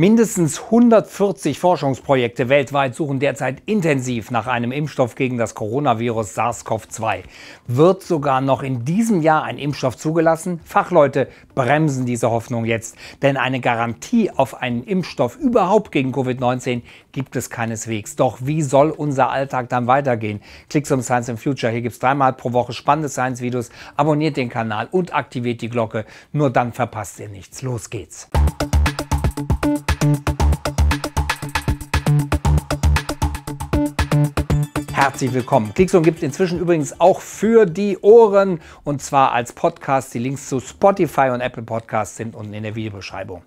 Mindestens 140 Forschungsprojekte weltweit suchen derzeit intensiv nach einem Impfstoff gegen das Coronavirus SARS-CoV-2. Wird sogar noch in diesem Jahr ein Impfstoff zugelassen? Fachleute bremsen diese Hoffnung jetzt, denn eine Garantie auf einen Impfstoff überhaupt gegen Covid-19 gibt es keineswegs. Doch wie soll unser Alltag dann weitergehen? Klicks zum Science in Future. Hier gibt es dreimal pro Woche spannende Science-Videos. Abonniert den Kanal und aktiviert die Glocke. Nur dann verpasst ihr nichts. Los geht's. herzlich willkommen. Klickzone gibt es inzwischen übrigens auch für die Ohren und zwar als Podcast. Die Links zu Spotify und Apple Podcasts sind unten in der Videobeschreibung.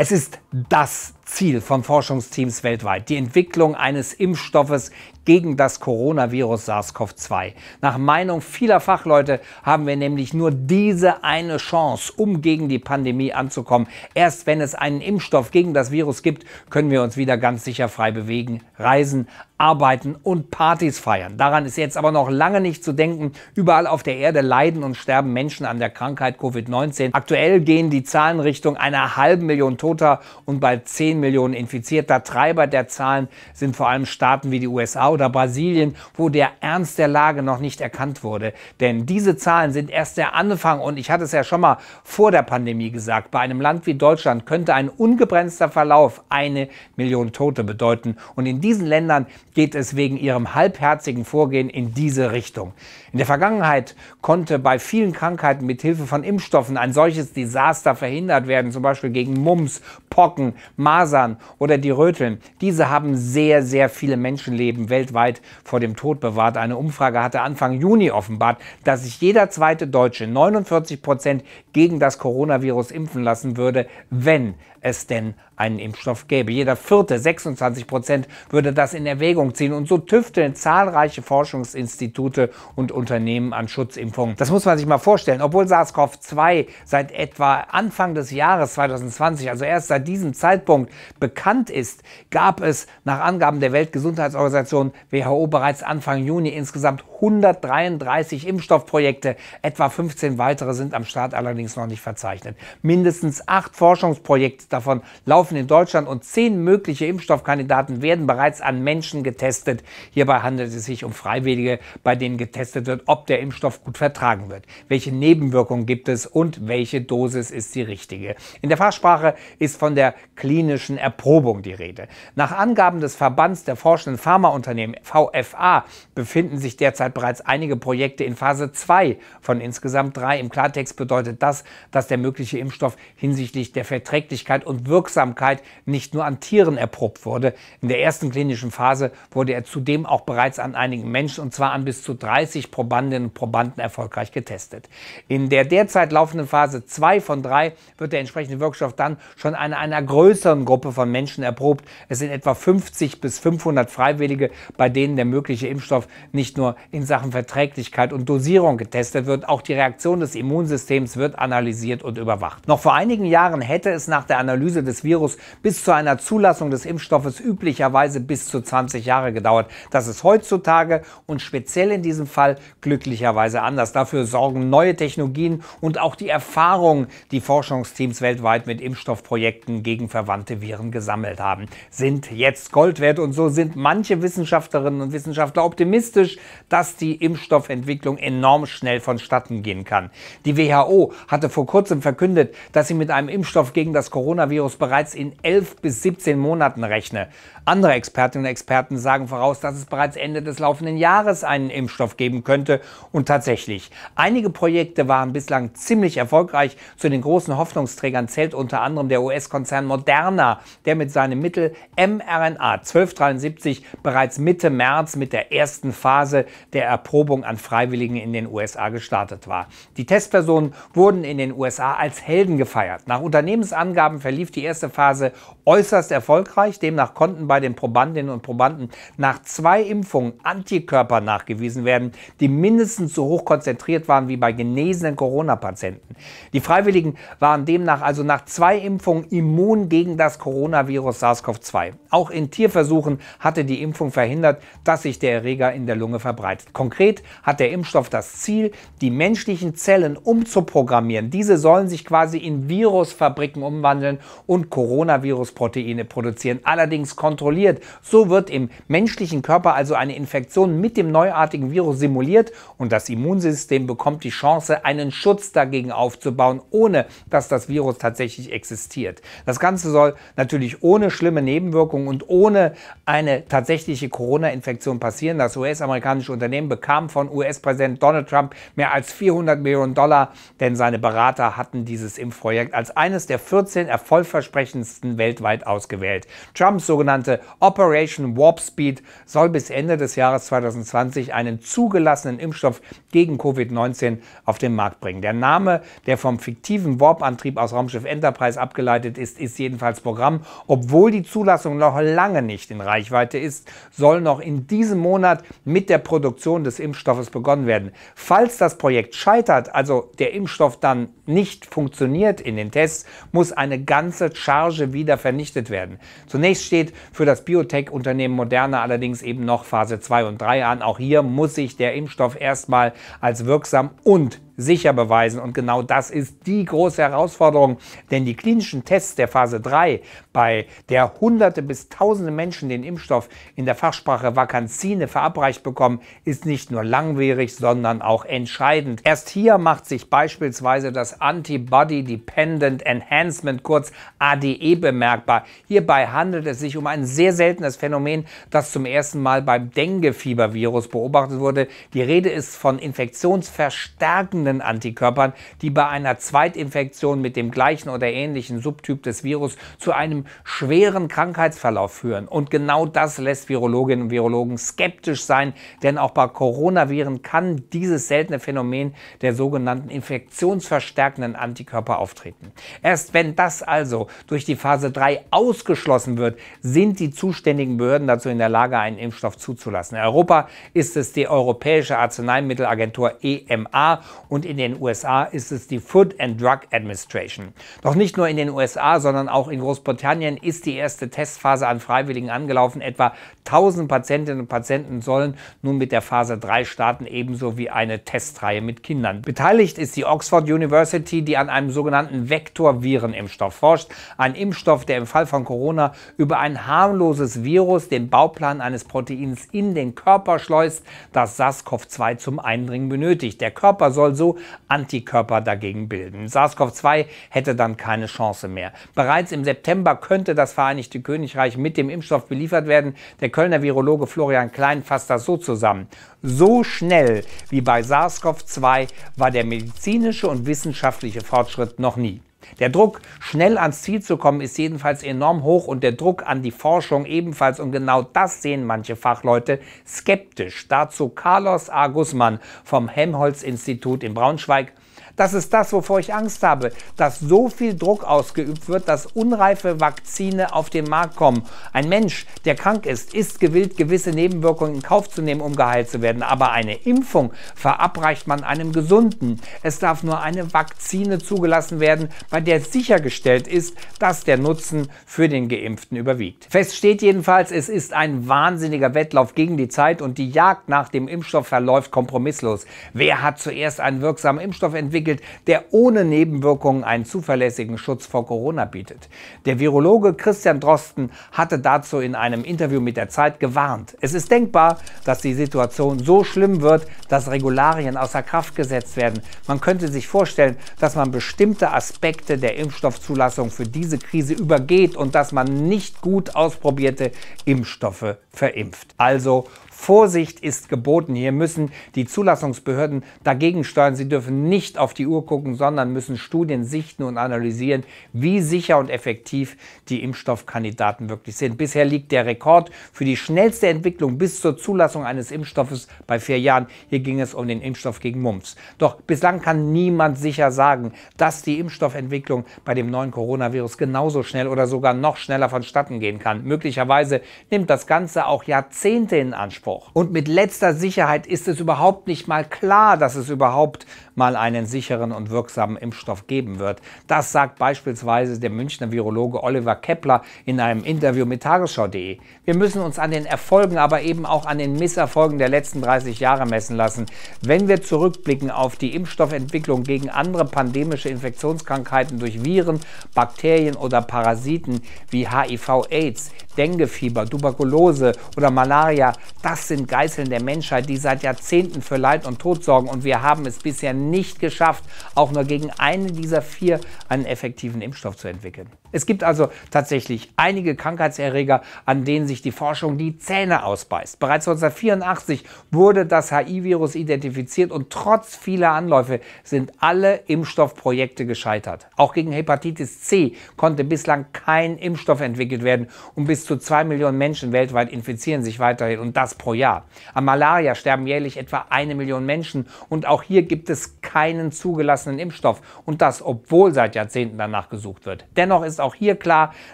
Es ist das Ziel von Forschungsteams weltweit, die Entwicklung eines Impfstoffes gegen das Coronavirus SARS-CoV-2. Nach Meinung vieler Fachleute haben wir nämlich nur diese eine Chance, um gegen die Pandemie anzukommen. Erst wenn es einen Impfstoff gegen das Virus gibt, können wir uns wieder ganz sicher frei bewegen, reisen, arbeiten und Partys feiern. Daran ist jetzt aber noch lange nicht zu denken. Überall auf der Erde leiden und sterben Menschen an der Krankheit Covid-19. Aktuell gehen die Zahlen Richtung einer halben Million Toten Toter und bald 10 Millionen Infizierter. Treiber der Zahlen sind vor allem Staaten wie die USA oder Brasilien, wo der Ernst der Lage noch nicht erkannt wurde. Denn diese Zahlen sind erst der Anfang und ich hatte es ja schon mal vor der Pandemie gesagt, bei einem Land wie Deutschland könnte ein ungebremster Verlauf eine Million Tote bedeuten. Und in diesen Ländern geht es wegen ihrem halbherzigen Vorgehen in diese Richtung. In der Vergangenheit konnte bei vielen Krankheiten mit Hilfe von Impfstoffen ein solches Desaster verhindert werden, zum Beispiel gegen Mumps, Pocken, Masern oder die Röteln. Diese haben sehr, sehr viele Menschenleben weltweit vor dem Tod bewahrt. Eine Umfrage hatte Anfang Juni offenbart, dass sich jeder zweite Deutsche 49 Prozent gegen das Coronavirus impfen lassen würde, wenn es denn einen Impfstoff gäbe. Jeder vierte, 26 Prozent, würde das in Erwägung ziehen. Und so tüfteln zahlreiche Forschungsinstitute und Unternehmen an Schutzimpfungen. Das muss man sich mal vorstellen. Obwohl SARS-CoV-2 seit etwa Anfang des Jahres 2020, also erst seit diesem Zeitpunkt, bekannt ist, gab es nach Angaben der Weltgesundheitsorganisation WHO bereits Anfang Juni insgesamt 133 Impfstoffprojekte. Etwa 15 weitere sind am Start allerdings noch nicht verzeichnet. Mindestens acht Forschungsprojekte davon laufen in Deutschland und zehn mögliche Impfstoffkandidaten werden bereits an Menschen getestet. Hierbei handelt es sich um Freiwillige, bei denen getestet wird, ob der Impfstoff gut vertragen wird. Welche Nebenwirkungen gibt es und welche Dosis ist die richtige? In der Fachsprache ist von der klinischen Erprobung die Rede. Nach Angaben des Verbands der forschenden Pharmaunternehmen VFA befinden sich derzeit bereits einige Projekte in Phase 2 von insgesamt drei. Im Klartext bedeutet das, dass der mögliche Impfstoff hinsichtlich der Verträglichkeit Wirksamkeit und Wirksamkeit nicht nur an Tieren erprobt wurde. In der ersten klinischen Phase wurde er zudem auch bereits an einigen Menschen und zwar an bis zu 30 Probandinnen und Probanden erfolgreich getestet. In der derzeit laufenden Phase 2 von 3 wird der entsprechende Wirkstoff dann schon an einer größeren Gruppe von Menschen erprobt. Es sind etwa 50 bis 500 Freiwillige, bei denen der mögliche Impfstoff nicht nur in Sachen Verträglichkeit und Dosierung getestet wird, auch die Reaktion des Immunsystems wird analysiert und überwacht. Noch vor einigen Jahren hätte es nach der Analyse des Virus bis zu einer Zulassung des Impfstoffes üblicherweise bis zu 20 Jahre gedauert. Das ist heutzutage und speziell in diesem Fall glücklicherweise anders. Dafür sorgen neue Technologien und auch die Erfahrungen, die Forschungsteams weltweit mit Impfstoffprojekten gegen verwandte Viren gesammelt haben, sind jetzt Gold wert. Und so sind manche Wissenschaftlerinnen und Wissenschaftler optimistisch, dass die Impfstoffentwicklung enorm schnell vonstatten gehen kann. Die WHO hatte vor kurzem verkündet, dass sie mit einem Impfstoff gegen das Corona Coronavirus bereits in 11 bis 17 Monaten rechne. Andere Expertinnen und Experten sagen voraus, dass es bereits Ende des laufenden Jahres einen Impfstoff geben könnte. Und tatsächlich, einige Projekte waren bislang ziemlich erfolgreich. Zu den großen Hoffnungsträgern zählt unter anderem der US-Konzern Moderna, der mit seinem Mittel mRNA 1273 bereits Mitte März mit der ersten Phase der Erprobung an Freiwilligen in den USA gestartet war. Die Testpersonen wurden in den USA als Helden gefeiert. Nach Unternehmensangaben verlief die erste Phase äußerst erfolgreich. Demnach konnten bei den Probandinnen und Probanden nach zwei Impfungen Antikörper nachgewiesen werden, die mindestens so hoch konzentriert waren wie bei genesenen Corona-Patienten. Die Freiwilligen waren demnach also nach zwei Impfungen immun gegen das Coronavirus SARS-CoV-2. Auch in Tierversuchen hatte die Impfung verhindert, dass sich der Erreger in der Lunge verbreitet. Konkret hat der Impfstoff das Ziel, die menschlichen Zellen umzuprogrammieren. Diese sollen sich quasi in Virusfabriken umwandeln, und Coronavirus-Proteine produzieren, allerdings kontrolliert. So wird im menschlichen Körper also eine Infektion mit dem neuartigen Virus simuliert und das Immunsystem bekommt die Chance, einen Schutz dagegen aufzubauen, ohne dass das Virus tatsächlich existiert. Das Ganze soll natürlich ohne schlimme Nebenwirkungen und ohne eine tatsächliche Corona-Infektion passieren. Das US-amerikanische Unternehmen bekam von US-Präsident Donald Trump mehr als 400 Millionen Dollar, denn seine Berater hatten dieses Impfprojekt als eines der 14 erfolgreichsten erfolgversprechendsten weltweit ausgewählt. Trumps sogenannte Operation Warp Speed soll bis Ende des Jahres 2020 einen zugelassenen Impfstoff gegen Covid-19 auf den Markt bringen. Der Name, der vom fiktiven Warp-Antrieb aus Raumschiff Enterprise abgeleitet ist, ist jedenfalls Programm. Obwohl die Zulassung noch lange nicht in Reichweite ist, soll noch in diesem Monat mit der Produktion des Impfstoffes begonnen werden. Falls das Projekt scheitert, also der Impfstoff dann nicht funktioniert in den Tests, muss eine ganz ganze Charge wieder vernichtet werden. Zunächst steht für das Biotech-Unternehmen Moderna allerdings eben noch Phase 2 und 3 an. Auch hier muss sich der Impfstoff erstmal als wirksam und sicher beweisen. Und genau das ist die große Herausforderung, denn die klinischen Tests der Phase 3, bei der Hunderte bis Tausende Menschen den Impfstoff in der Fachsprache Vakanzine verabreicht bekommen, ist nicht nur langwierig, sondern auch entscheidend. Erst hier macht sich beispielsweise das Antibody Dependent Enhancement, kurz ADE, bemerkbar. Hierbei handelt es sich um ein sehr seltenes Phänomen, das zum ersten Mal beim Dengue-Fiebervirus beobachtet wurde. Die Rede ist von infektionsverstärkenden fehlenden Antikörpern, die bei einer Zweitinfektion mit dem gleichen oder ähnlichen Subtyp des Virus zu einem schweren Krankheitsverlauf führen. Und genau das lässt Virologinnen und Virologen skeptisch sein, denn auch bei Coronaviren kann dieses seltene Phänomen der sogenannten infektionsverstärkenden Antikörper auftreten. Erst wenn das also durch die Phase 3 ausgeschlossen wird, sind die zuständigen Behörden dazu in der Lage, einen Impfstoff zuzulassen. In Europa ist es die Europäische Arzneimittelagentur EMA und und in den USA ist es die Food and Drug Administration. Doch nicht nur in den USA, sondern auch in Großbritannien ist die erste Testphase an Freiwilligen angelaufen. Etwa 1000 Patientinnen und Patienten sollen nun mit der Phase 3 starten, ebenso wie eine Testreihe mit Kindern. Beteiligt ist die Oxford University, die an einem sogenannten Vektorvirenimpfstoff forscht. Ein Impfstoff, der im Fall von Corona über ein harmloses Virus den Bauplan eines Proteins in den Körper schleust, das SARS-CoV-2 zum Eindringen benötigt. Der Körper soll so Antikörper dagegen bilden. SARS-CoV-2 hätte dann keine Chance mehr. Bereits im September könnte das Vereinigte Königreich mit dem Impfstoff beliefert werden. Der Kölner Virologe Florian Klein fasst das so zusammen. So schnell wie bei SARS-CoV-2 war der medizinische und wissenschaftliche Fortschritt noch nie. Der Druck, schnell ans Ziel zu kommen, ist jedenfalls enorm hoch und der Druck an die Forschung ebenfalls. Und genau das sehen manche Fachleute skeptisch. Dazu Carlos A. Guzman vom Helmholtz-Institut in Braunschweig. Das ist das, wovor ich Angst habe, dass so viel Druck ausgeübt wird, dass unreife Vakzine auf den Markt kommen. Ein Mensch, der krank ist, ist gewillt, gewisse Nebenwirkungen in Kauf zu nehmen, um geheilt zu werden. Aber eine Impfung verabreicht man einem Gesunden. Es darf nur eine Vakzine zugelassen werden, bei der sichergestellt ist, dass der Nutzen für den Geimpften überwiegt. Fest steht jedenfalls, es ist ein wahnsinniger Wettlauf gegen die Zeit und die Jagd nach dem Impfstoff verläuft kompromisslos. Wer hat zuerst einen wirksamen Impfstoff entwickelt? entwickelt, der ohne Nebenwirkungen einen zuverlässigen Schutz vor Corona bietet. Der Virologe Christian Drosten hatte dazu in einem Interview mit der Zeit gewarnt. Es ist denkbar, dass die Situation so schlimm wird, dass Regularien außer Kraft gesetzt werden. Man könnte sich vorstellen, dass man bestimmte Aspekte der Impfstoffzulassung für diese Krise übergeht und dass man nicht gut ausprobierte Impfstoffe verimpft. Also Vorsicht ist geboten. Hier müssen die Zulassungsbehörden dagegen steuern. Sie dürfen nicht auf die Uhr gucken, sondern müssen Studien sichten und analysieren, wie sicher und effektiv die Impfstoffkandidaten wirklich sind. Bisher liegt der Rekord für die schnellste Entwicklung bis zur Zulassung eines Impfstoffes bei vier Jahren. Hier ging es um den Impfstoff gegen Mumps. Doch bislang kann niemand sicher sagen, dass die Impfstoffentwicklung bei dem neuen Coronavirus genauso schnell oder sogar noch schneller vonstatten gehen kann. Möglicherweise nimmt das Ganze auch Jahrzehnte in Anspruch. Anspruch. Und mit letzter Sicherheit ist es überhaupt nicht mal klar, dass es überhaupt mal einen sicheren und wirksamen Impfstoff geben wird. Das sagt beispielsweise der Münchner Virologe Oliver Kepler in einem Interview mit Tagesschau.de. Wir müssen uns an den Erfolgen, aber eben auch an den Misserfolgen der letzten 30 Jahre messen lassen. Wenn wir zurückblicken auf die Impfstoffentwicklung gegen andere pandemische Infektionskrankheiten durch Viren, Bakterien oder Parasiten wie HIV-Aids, Denguefieber, Tuberkulose oder Malaria, das sind Geißeln der Menschheit, die seit Jahrzehnten für Leid und Tod sorgen und wir haben es bisher nicht nicht geschafft, auch nur gegen einen dieser vier einen effektiven Impfstoff zu entwickeln. Es gibt also tatsächlich einige Krankheitserreger, an denen sich die Forschung die Zähne ausbeißt. Bereits 1984 wurde das HI-Virus identifiziert und trotz vieler Anläufe sind alle Impfstoffprojekte gescheitert. Auch gegen Hepatitis C konnte bislang kein Impfstoff entwickelt werden und bis zu zwei Millionen Menschen weltweit infizieren sich weiterhin und das pro Jahr. An Malaria sterben jährlich etwa eine Million Menschen und auch hier gibt es keinen zugelassenen Impfstoff und das, obwohl seit Jahrzehnten danach gesucht wird. Dennoch ist auch hier klar,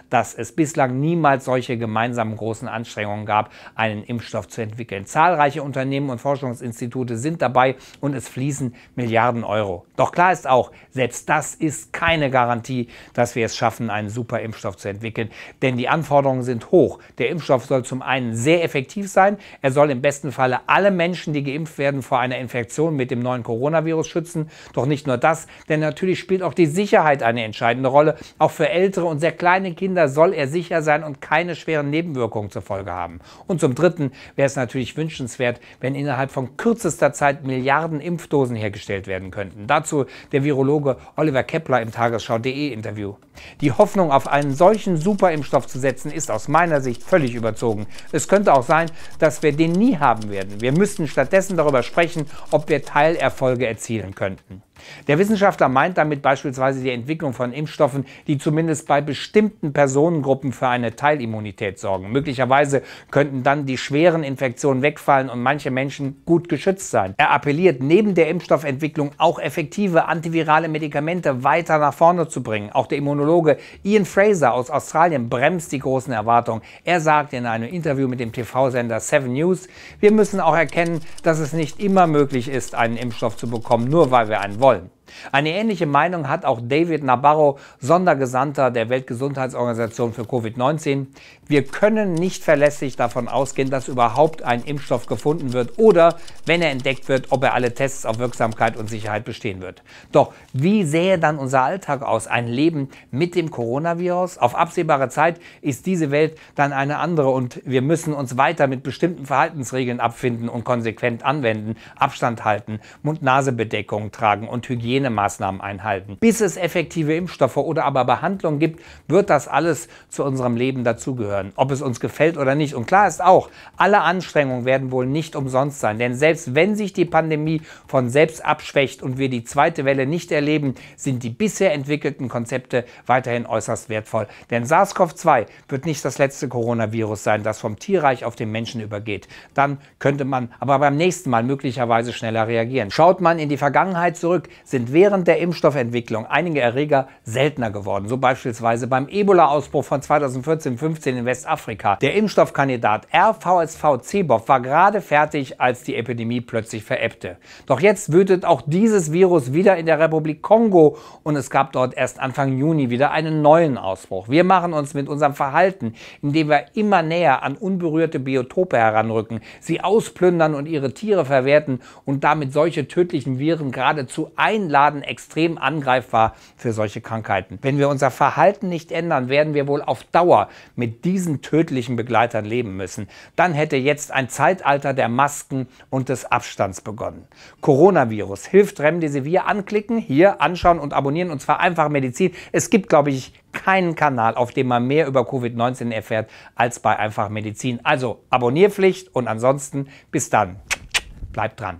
dass es bislang niemals solche gemeinsamen großen Anstrengungen gab, einen Impfstoff zu entwickeln. Zahlreiche Unternehmen und Forschungsinstitute sind dabei und es fließen Milliarden Euro. Doch klar ist auch, selbst das ist keine Garantie, dass wir es schaffen, einen super Impfstoff zu entwickeln, denn die Anforderungen sind hoch. Der Impfstoff soll zum einen sehr effektiv sein, er soll im besten Falle alle Menschen, die geimpft werden, vor einer Infektion mit dem neuen Coronavirus schützen. Doch nicht nur das, denn natürlich spielt auch die Sicherheit eine entscheidende Rolle. Auch für ältere und sehr kleine Kinder soll er sicher sein und keine schweren Nebenwirkungen zur Folge haben. Und zum Dritten wäre es natürlich wünschenswert, wenn innerhalb von kürzester Zeit Milliarden Impfdosen hergestellt werden könnten. Dazu der Virologe Oliver Kepler im Tagesschau.de Interview. Die Hoffnung auf einen solchen Superimpfstoff zu setzen, ist aus meiner Sicht völlig überzogen. Es könnte auch sein, dass wir den nie haben werden. Wir müssten stattdessen darüber sprechen, ob wir Teilerfolge erzielen spielen könnten. Der Wissenschaftler meint damit beispielsweise die Entwicklung von Impfstoffen, die zumindest bei bestimmten Personengruppen für eine Teilimmunität sorgen. Möglicherweise könnten dann die schweren Infektionen wegfallen und manche Menschen gut geschützt sein. Er appelliert, neben der Impfstoffentwicklung auch effektive antivirale Medikamente weiter nach vorne zu bringen. Auch der Immunologe Ian Fraser aus Australien bremst die großen Erwartungen. Er sagt in einem Interview mit dem TV-Sender 7 News, wir müssen auch erkennen, dass es nicht immer möglich ist, einen Impfstoff zu bekommen, nur weil wir einen wollen. Eine ähnliche Meinung hat auch David Nabarro, Sondergesandter der Weltgesundheitsorganisation für Covid-19. Wir können nicht verlässlich davon ausgehen, dass überhaupt ein Impfstoff gefunden wird oder, wenn er entdeckt wird, ob er alle Tests auf Wirksamkeit und Sicherheit bestehen wird. Doch wie sähe dann unser Alltag aus? Ein Leben mit dem Coronavirus? Auf absehbare Zeit ist diese Welt dann eine andere und wir müssen uns weiter mit bestimmten Verhaltensregeln abfinden und konsequent anwenden, Abstand halten, Mund-Nase-Bedeckung tragen und Hygiene jene einhalten. Bis es effektive Impfstoffe oder aber Behandlungen gibt, wird das alles zu unserem Leben dazugehören, ob es uns gefällt oder nicht. Und klar ist auch, alle Anstrengungen werden wohl nicht umsonst sein, denn selbst wenn sich die Pandemie von selbst abschwächt und wir die zweite Welle nicht erleben, sind die bisher entwickelten Konzepte weiterhin äußerst wertvoll. Denn SARS-CoV-2 wird nicht das letzte Coronavirus sein, das vom Tierreich auf den Menschen übergeht. Dann könnte man aber beim nächsten Mal möglicherweise schneller reagieren. Schaut man in die Vergangenheit zurück, sind sind während der Impfstoffentwicklung einige Erreger seltener geworden, so beispielsweise beim Ebola-Ausbruch von 2014-15 in Westafrika. Der Impfstoffkandidat RVSV-CBOV war gerade fertig, als die Epidemie plötzlich verebbte. Doch jetzt wütet auch dieses Virus wieder in der Republik Kongo und es gab dort erst Anfang Juni wieder einen neuen Ausbruch. Wir machen uns mit unserem Verhalten, indem wir immer näher an unberührte Biotope heranrücken, sie ausplündern und ihre Tiere verwerten und damit solche tödlichen Viren geradezu einladen, Laden extrem angreifbar für solche Krankheiten. Wenn wir unser Verhalten nicht ändern, werden wir wohl auf Dauer mit diesen tödlichen Begleitern leben müssen. Dann hätte jetzt ein Zeitalter der Masken und des Abstands begonnen. Coronavirus hilft Remdesivir anklicken, hier anschauen und abonnieren und zwar einfach Medizin. Es gibt, glaube ich, keinen Kanal, auf dem man mehr über Covid-19 erfährt als bei Einfach Medizin. Also Abonnierpflicht und ansonsten bis dann. Bleibt dran.